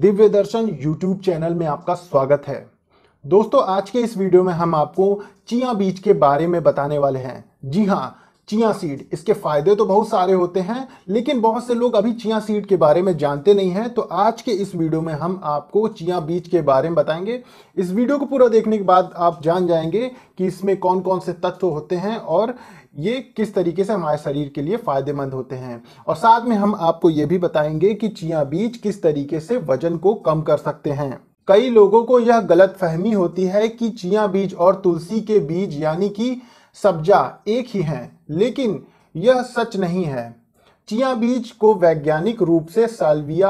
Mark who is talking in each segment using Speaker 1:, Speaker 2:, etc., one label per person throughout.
Speaker 1: दिव्य दर्शन YouTube channel में आपका स्वागत है दोस्तों आज के इस वीडियो में हम आपको चिया बीज के बारे में बताने वाले हैं जी हाँ चिया सीड इसके फायदे तो बहुत सारे होते हैं लेकिन बहुत से लोग अभी चिया सीड के बारे में जानते नहीं हैं तो आज के इस वीडियो में हम आपको चिया बीज के बारे में बताएंगे इस वीडियो को पूरा देखने के बाद आप जान जाएंगे कि इसमें कौन कौन से तत्व होते हैं और ये किस तरीके से हमारे शरीर के लिए फ़ायदेमंद होते हैं और साथ में हम आपको ये भी बताएंगे कि चिया बीज किस तरीके से वजन को कम कर सकते हैं कई लोगों को यह गलत फहमी होती है कि चिया बीज और तुलसी के बीज यानी कि सब्जा एक ही हैं लेकिन यह सच नहीं है चिया बीज को वैज्ञानिक रूप से साल्विया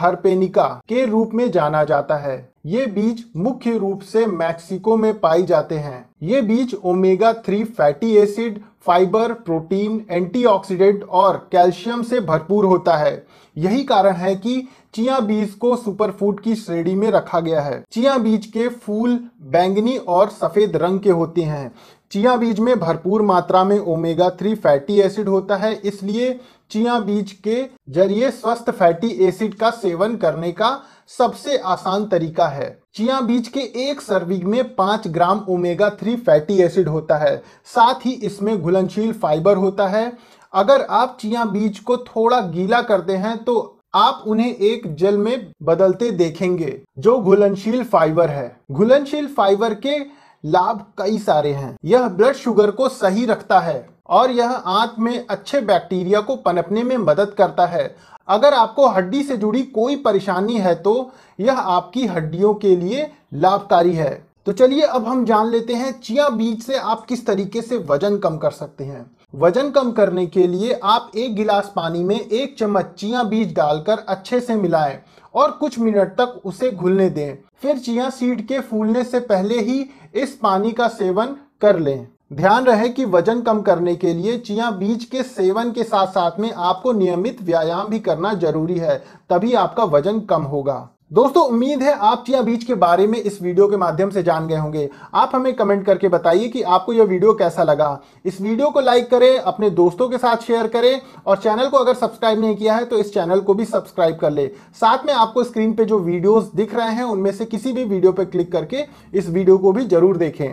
Speaker 1: हार्पेनिका के रूप में जाना जाता है ये बीज मुख्य रूप से मैक्सिको में पाए जाते हैं ये बीज omega three fatty acid fibre protein antioxidant और कैल्शियम से भरपूर होता है यही कारण है कि चिया बीज को सुपर फूड की श्रेणी में रखा गया है चिया बीज के फूल बैंगनी और सफेद रंग के होते हैं चिया बीज में भरपूर मात्रा में ओमेगा थ्री फैटी एसिड होता है इसलिए चिया बीज के जरिए स्वस्थ फैटी एसिड का सेवन करने का सबसे आसान तरीका है चिया बीज के एक सर्विंग में पांच gram omega three fatty acid होता है साथ ही इसमें घुलनशील फाइबर होता है अगर आप चिया बीज को थोड़ा गीला करते हैं तो आप उन्हें एक जल में बदलते देखेंगे जो घुलनशील फाइबर है घुलनशील फाइबर के लाभ कई सारे हैं यह ब्लड शुगर को सही रखता है और यह आंत में अच्छे बैक्टीरिया को पनपने में मदद करता है अगर आपको हड्डी से जुड़ी कोई परेशानी है तो यह आपकी हड्डियों के लिए लाभकारी है तो चलिए अब हम जान लेते हैं चिया बीज से आप किस तरीके से वजन कम कर सकते हैं वजन कम करने के लिए आप एक गिलास पानी में एक चम्मच चिया बीज डालकर अच्छे से मिलाएं और कुछ मिनट तक उसे घुलने दें फिर चिया सीड के फूलने से पहले ही इस पानी का सेवन कर लें ध्यान रहे कि वजन कम करने के लिए चिया बीज के सेवन के साथ साथ में आपको नियमित व्यायाम भी करना जरूरी है तभी आपका वजन कम होगा दोस्तों उम्मीद है आप चिया बीज के बारे में इस वीडियो के माध्यम से जान गए होंगे आप हमें कमेंट करके बताइए कि आपको यह वीडियो कैसा लगा इस वीडियो को लाइक करें अपने दोस्तों के साथ शेयर करें और चैनल को अगर सब्सक्राइब नहीं किया है तो इस चैनल को भी सब्सक्राइब कर ले साथ में आपको स्क्रीन पर जो वीडियोज़ दिख रहे हैं उनमें से किसी भी वीडियो पर क्लिक करके इस वीडियो को भी जरूर देखें